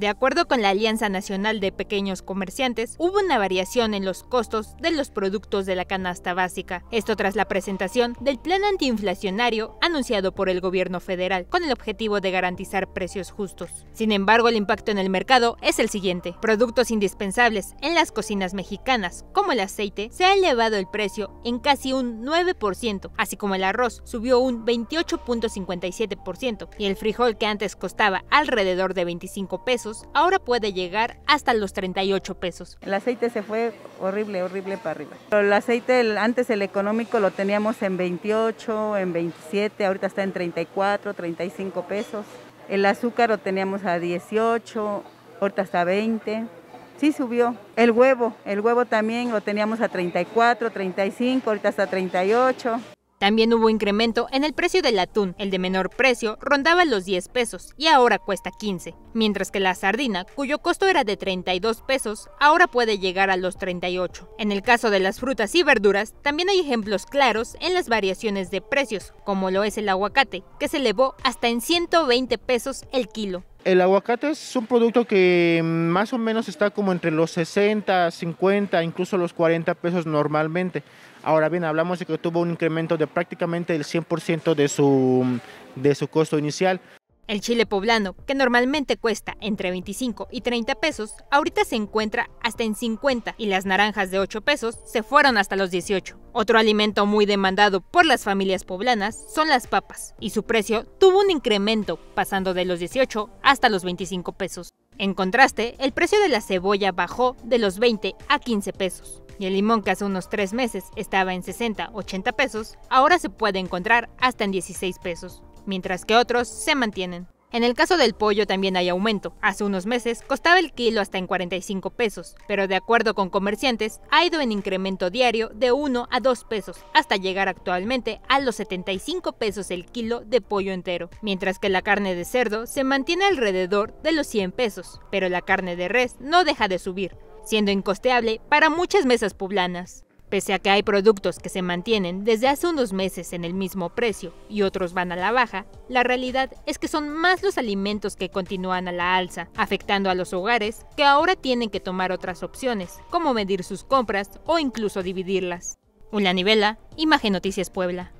De acuerdo con la Alianza Nacional de Pequeños Comerciantes, hubo una variación en los costos de los productos de la canasta básica. Esto tras la presentación del plan antiinflacionario anunciado por el gobierno federal, con el objetivo de garantizar precios justos. Sin embargo, el impacto en el mercado es el siguiente. Productos indispensables en las cocinas mexicanas, como el aceite, se ha elevado el precio en casi un 9%, así como el arroz subió un 28.57% y el frijol que antes costaba alrededor de 25 pesos ahora puede llegar hasta los 38 pesos. El aceite se fue horrible, horrible para arriba. el aceite, antes el económico lo teníamos en 28, en 27, ahorita está en 34, 35 pesos. El azúcar lo teníamos a 18, ahorita está a 20. Sí subió. El huevo, el huevo también lo teníamos a 34, 35, ahorita está a 38. También hubo incremento en el precio del atún, el de menor precio rondaba los 10 pesos y ahora cuesta 15, mientras que la sardina, cuyo costo era de 32 pesos, ahora puede llegar a los 38. En el caso de las frutas y verduras, también hay ejemplos claros en las variaciones de precios, como lo es el aguacate, que se elevó hasta en 120 pesos el kilo. El aguacate es un producto que más o menos está como entre los 60, 50, incluso los 40 pesos normalmente. Ahora bien, hablamos de que tuvo un incremento de prácticamente el 100% de su, de su costo inicial. El chile poblano, que normalmente cuesta entre 25 y 30 pesos, ahorita se encuentra hasta en 50 y las naranjas de 8 pesos se fueron hasta los 18. Otro alimento muy demandado por las familias poblanas son las papas, y su precio tuvo un incremento pasando de los 18 hasta los 25 pesos. En contraste, el precio de la cebolla bajó de los 20 a 15 pesos. Y el limón que hace unos 3 meses estaba en 60, 80 pesos, ahora se puede encontrar hasta en 16 pesos mientras que otros se mantienen. En el caso del pollo también hay aumento. Hace unos meses costaba el kilo hasta en 45 pesos, pero de acuerdo con comerciantes ha ido en incremento diario de 1 a 2 pesos, hasta llegar actualmente a los 75 pesos el kilo de pollo entero, mientras que la carne de cerdo se mantiene alrededor de los 100 pesos, pero la carne de res no deja de subir, siendo incosteable para muchas mesas poblanas. Pese a que hay productos que se mantienen desde hace unos meses en el mismo precio y otros van a la baja, la realidad es que son más los alimentos que continúan a la alza, afectando a los hogares que ahora tienen que tomar otras opciones, como medir sus compras o incluso dividirlas. Una Nivela, Imagen Noticias Puebla.